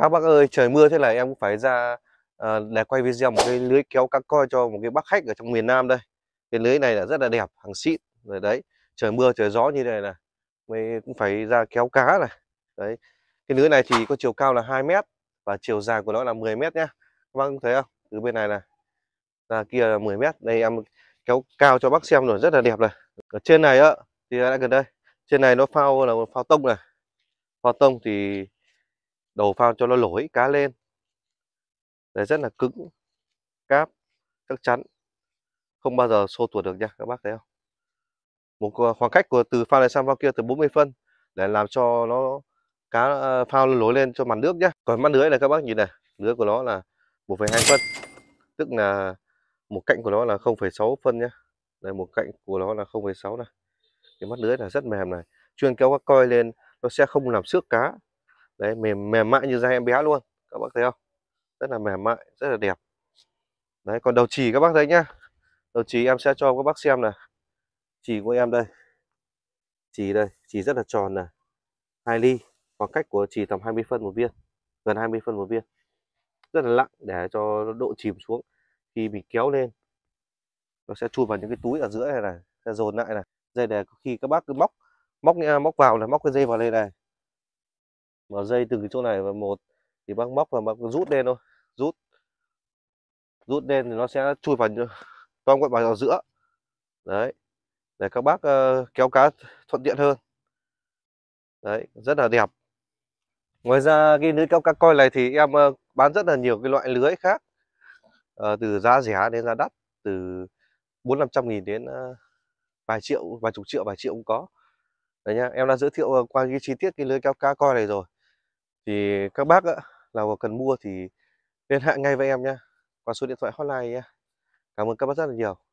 các bác ơi trời mưa thế này em cũng phải ra uh, ờ, để quay video một cái lưới kéo cá coi cho một cái bác khách ở trong miền Nam đây cái lưới này là rất là đẹp hàng xịn rồi đấy trời mưa trời gió như này là mới cũng phải ra kéo cá này đấy cái lưới này thì có chiều cao là 2 mét và chiều dài của nó là 10 mét nhá các bác thấy không từ bên này là ra kia là 10 mét đây em kéo cao cho bác xem rồi rất là đẹp này ở trên này á thì đã gần đây trên này nó phao là phao tông này phao tông thì đầu phao cho nó lổi cá lên để rất là cứng cáp chắc chắn không bao giờ xô tuột được nha các bác thấy không một khoảng cách của từ phao này sang phao kia từ 40 phân để làm cho nó cá ờ, phao lối lên cho mặt nước nhé còn mắt lưới này các bác nhìn này lưới của nó là 1,2 phân tức là một cạnh của nó là 0,6 phân nhé đây một cạnh của nó là 0,6 này cái mắt lưới là rất mềm này chuyên kéo các coi lên nó sẽ không làm xước cá đấy mềm mềm mại như da em bé luôn các bác thấy không rất là mềm mại rất là đẹp đấy còn đầu chỉ các bác thấy nhá đầu chỉ em sẽ cho các bác xem này chỉ của em đây chỉ đây chỉ rất là tròn này hai ly khoảng cách của chỉ tầm 20 phân một viên gần 20 phân một viên rất là lặng để cho độ chìm xuống khi mình kéo lên nó sẽ chui vào những cái túi ở giữa này này sẽ dồn lại này dây để khi các bác cứ móc móc à, móc vào là móc cái dây vào đây này mở dây từ cái chỗ này và một thì bác móc và bác rút lên thôi rút rút lên thì nó sẽ chui vào toang quẹt vào giữa đấy để các bác uh, kéo cá thuận tiện hơn đấy rất là đẹp ngoài ra cái lưới kéo cá coi này thì em uh, bán rất là nhiều cái loại lưới khác uh, từ giá rẻ đến giá đắt từ bốn năm trăm nghìn đến uh, vài triệu vài chục triệu vài triệu cũng có đấy nhá em đã giới thiệu qua cái chi tiết cái lưới kéo cá coi này rồi thì các bác á, là cần mua thì liên hệ ngay với em nhé qua số điện thoại hotline nhé. Cảm ơn các bác rất là nhiều.